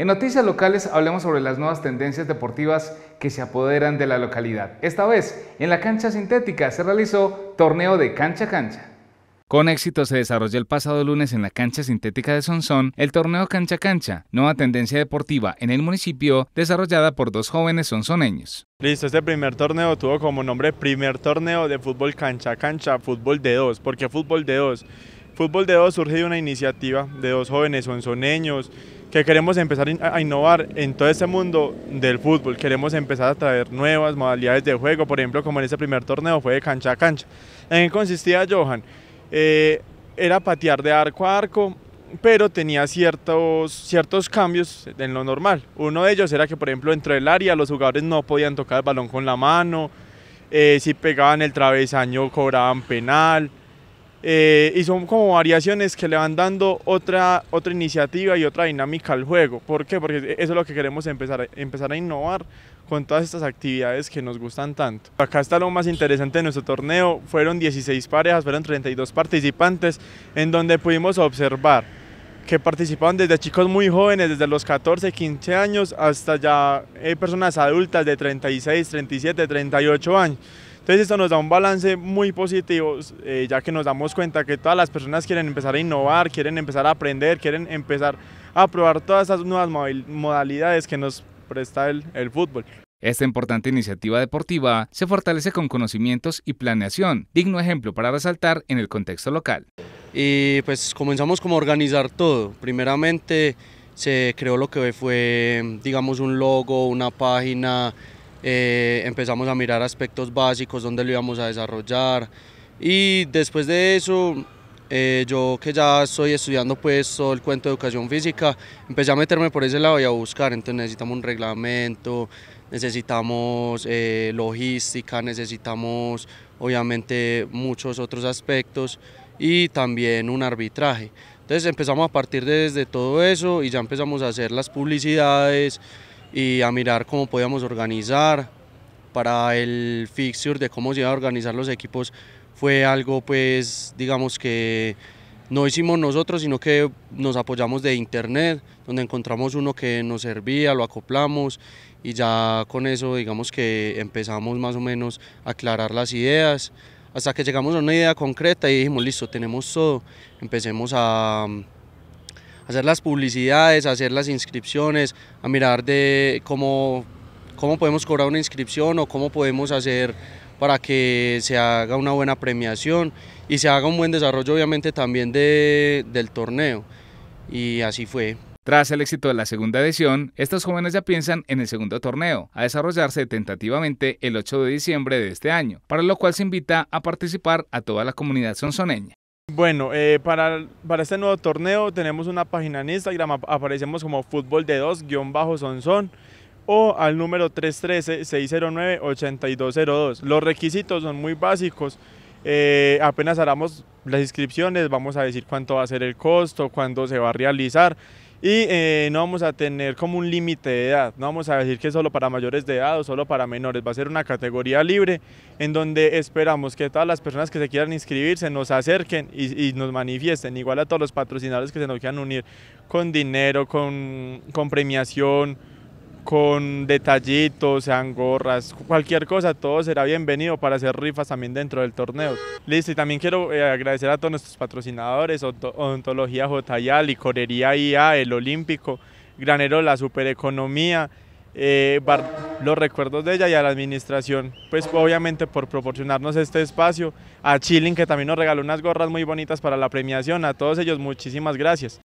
En noticias locales hablemos sobre las nuevas tendencias deportivas que se apoderan de la localidad. Esta vez, en la cancha sintética se realizó torneo de cancha cancha. Con éxito se desarrolló el pasado lunes en la cancha sintética de Sonsón el torneo Cancha Cancha, nueva tendencia deportiva en el municipio desarrollada por dos jóvenes sonsoneños. Listo, este primer torneo tuvo como nombre primer torneo de fútbol cancha cancha, fútbol de dos, porque fútbol de dos, fútbol de dos surge de una iniciativa de dos jóvenes sonsoneños que queremos empezar a innovar en todo este mundo del fútbol. Queremos empezar a traer nuevas modalidades de juego, por ejemplo, como en ese primer torneo fue de cancha a cancha. ¿En qué consistía Johan? Eh, era patear de arco a arco, pero tenía ciertos, ciertos cambios en lo normal. Uno de ellos era que, por ejemplo, dentro del área los jugadores no podían tocar el balón con la mano, eh, si pegaban el travesaño cobraban penal. Eh, y son como variaciones que le van dando otra, otra iniciativa y otra dinámica al juego. ¿Por qué? Porque e-, eso es lo que queremos empezar, a, empezar a innovar con todas estas actividades que nos gustan tanto. Acá está lo más interesante de nuestro torneo, fueron 16 parejas, fueron 32 participantes, en donde pudimos observar que participaban desde chicos muy jóvenes, desde los 14, 15 años, hasta ya eh, personas adultas de 36, 37, 38 años entonces esto nos da un balance muy positivo, eh, ya que nos damos cuenta que todas las personas quieren empezar a innovar, quieren empezar a aprender, quieren empezar a probar todas esas nuevas modalidades que nos presta el, fútbol. Esta importante iniciativa deportiva se fortalece con conocimientos y planeación, digno ejemplo para resaltar en el contexto local. Y pues comenzamos como organizar todo. Primeramente se creó lo que fue, digamos, un logo, una página, eh, empezamos a mirar aspectos básicos, dónde lo íbamos a desarrollar y después de eso eh, yo que ya estoy estudiando pues todo el cuento de educación física, empecé a meterme por ese lado y a buscar, entonces necesitamos un reglamento, necesitamos eh, logística, necesitamos obviamente muchos otros aspectos y también un arbitraje. Entonces empezamos a partir desde todo eso y ya empezamos a hacer las publicidades, y a mirar cómo podíamos organizar para el fixture de cómo se iban a organizar los equipos fue algo pues digamos que no hicimos nosotros sino que nos apoyamos de internet donde encontramos uno que nos servía, lo acoplamos y ya con eso digamos que empezamos más o menos a aclarar las ideas hasta que llegamos a una idea concreta y dijimos listo tenemos todo, empecemos a hacer las publicidades, hacer las inscripciones, a mirar de cómo, cómo podemos cobrar una inscripción o cómo podemos hacer para que se haga una buena premiación y se haga un buen desarrollo obviamente también de, del torneo. Y así fue. Tras el éxito de la segunda edición, estos jóvenes ya piensan en el segundo torneo, a desarrollarse tentativamente el 8 de diciembre de este año, para lo cual se invita a participar a toda la comunidad sonsoneña. Bueno, eh, para, para este nuevo torneo tenemos una página en Instagram, aparecemos como fútbol de 2-sonson o al número 313-609-8202. Los requisitos son muy básicos, eh, apenas haramos las inscripciones, vamos a decir cuánto va a ser el costo, cuándo se va a realizar y eh, no vamos a tener como un límite de edad, no vamos a decir que solo para mayores de edad o solo para menores, va a ser una categoría libre en donde esperamos que todas las personas que se quieran inscribir se nos acerquen y, y nos manifiesten, igual a todos los patrocinadores que se nos quieran unir con dinero, con, con premiación, con detallitos, sean gorras, cualquier cosa, todo será bienvenido para hacer rifas también dentro del torneo. Listo, y también quiero eh, agradecer a todos nuestros patrocinadores, Odontología J. Licorería IA, El Olímpico, Granero La Supereconomía, Economía, eh, los recuerdos de ella y a la administración, pues obviamente por proporcionarnos este espacio, a Chilling que también nos regaló unas gorras muy bonitas para la premiación, a todos ellos muchísimas gracias.